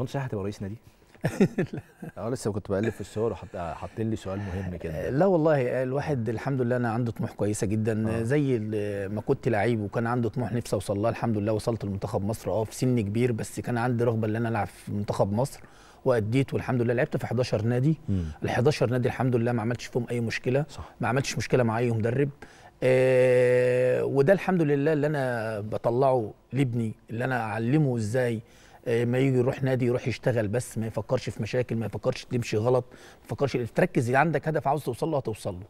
هو انت هتبقى رئيس نادي؟ اه لسه كنت بقلب في الصور وحاطين لي سؤال مهم كده آه، لا والله آه، الواحد الحمد لله انا عندي طموح كويسه جدا آه. زي ما كنت لعيب وكان عندي طموح نفسي اوصل لها الحمد لله وصلت لمنتخب مصر اه في سن كبير بس كان عندي رغبه ان انا العب في منتخب مصر واديت والحمد لله لعبت في 11 نادي ال 11 نادي الحمد لله ما عملتش فيهم اي مشكله صح. ما عملتش مشكله مع اي مدرب آه وده الحمد لله اللي انا بطلعه لابني اللي انا اعلمه ازاي آه، ما يجي يروح نادي يروح يشتغل بس ما يفكرش في مشاكل ما يفكرش تمشي غلط ما يفكرش تركز عندك هدف عاوز توصل له هتوصل له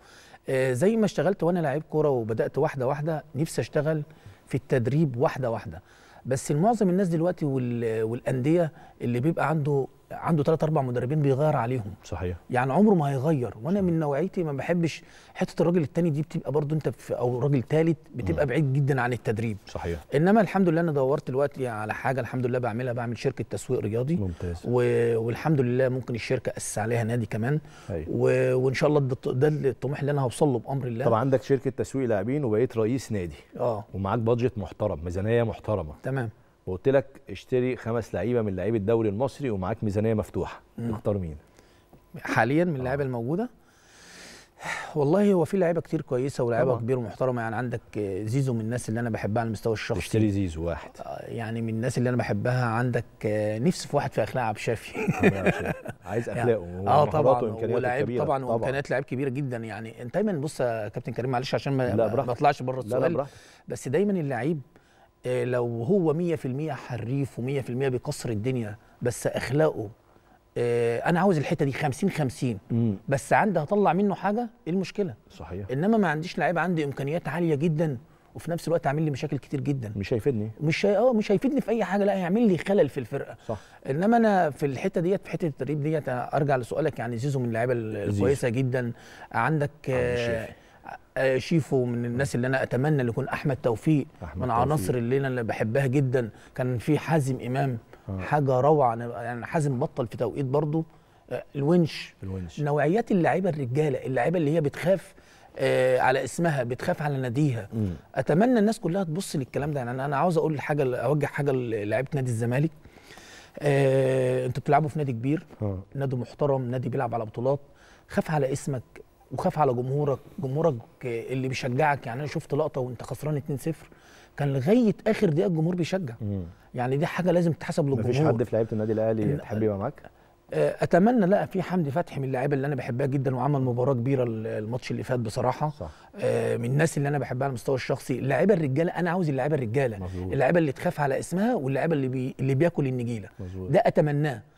آه، زي ما اشتغلت وانا لعيب كوره وبدات واحده واحده نفسي اشتغل في التدريب واحده واحده بس معظم الناس دلوقتي والانديه اللي بيبقى عنده عنده ثلاث اربع مدربين بيغير عليهم صحيح يعني عمره ما هيغير وانا صحيح. من نوعيتي ما بحبش حته الراجل التاني دي بتبقى برضو انت في او راجل ثالث بتبقى بعيد جدا عن التدريب صحيح انما الحمد لله انا دورت دلوقتي على حاجه الحمد لله بعملها بعمل شركه تسويق رياضي ممتاز و... والحمد لله ممكن الشركه اسس عليها نادي كمان أيوة. و... وان شاء الله ده الطموح اللي انا هوصل له بامر الله طبعا عندك شركه تسويق لاعبين وبقيت رئيس نادي اه ومعاك بادجت محترم ميزانيه محترمه تمام وقلت لك اشتري خمس لعيبه من لعيبه الدوري المصري ومعاك ميزانيه مفتوحه تختار مين؟ حاليا من آه. اللعيبه الموجوده والله هو في لعيبه كتير كويسه ولعيبه كبيره ومحترمه يعني عندك زيزو من الناس اللي انا بحبها على المستوى الشخصي تشتري زيزو واحد آه، يعني من الناس اللي انا بحبها عندك آه، نفسي في واحد في اخلاق عبد الشافي عايز يعني اخلاقه اه طبعا ولاعيب طبعا وامكانيات لعيب كبيره جدا يعني دايما بص يا كابتن كريم معلش عشان ما بطلعش بره السؤال بس دايما اللعيب آه، لو هو 100% حريف و100% بيكسر الدنيا بس اخلاقه آه، انا عاوز الحته دي 50 50 بس عندي هطلع منه حاجه ايه المشكله صحيح انما ما عنديش لعيب عندي امكانيات عاليه جدا وفي نفس الوقت عامل لي مشاكل كتير جدا مش هيفيدني مش اه مش هيفيدني في اي حاجه لا هيعمل لي خلل في الفرقه صح انما انا في الحته ديت في حته التدريب ديت ارجع لسؤالك يعني زيزو من اللعيبه الكويسه جدا عندك شيفو من الناس اللي انا اتمنى اللي يكون احمد توفيق أحمد من عناصر اللي انا بحبها جدا كان في حازم امام آه. حاجه روعه يعني حازم بطل في توقيت برضه آه، الونش الونش نوعيات اللعيبه الرجاله اللعيبه اللي هي بتخاف آه على اسمها بتخاف على ناديها اتمنى الناس كلها تبص للكلام ده يعني انا عاوز اقول حاجه اوجه حاجه لعيبه نادي الزمالك آه انتوا بتلعبوا في نادي كبير آه. نادي محترم نادي بيلعب على بطولات خاف على اسمك وخاف على جمهورك جمهورك اللي بيشجعك يعني انا شفت لقطه وانت خسران 2-0 كان لغايه اخر دقيقه الجمهور بيشجع مم. يعني دي حاجه لازم تتحسب للجمهور مفيش حد في لعيبه النادي الاهلي تحب يبقى معاك آه، اتمنى لا في حمدي فتحي من اللعيبه اللي انا بحبها جدا وعمل مباراه كبيره الماتش اللي فات بصراحه صح. آه، من الناس اللي انا بحبها على المستوى الشخصي اللعيبه الرجاله انا عاوز اللعيبه الرجاله اللعيبه اللي تخاف على اسمها واللعيبه اللي بي... اللي بياكل النجيله مزبوط. ده اتمناه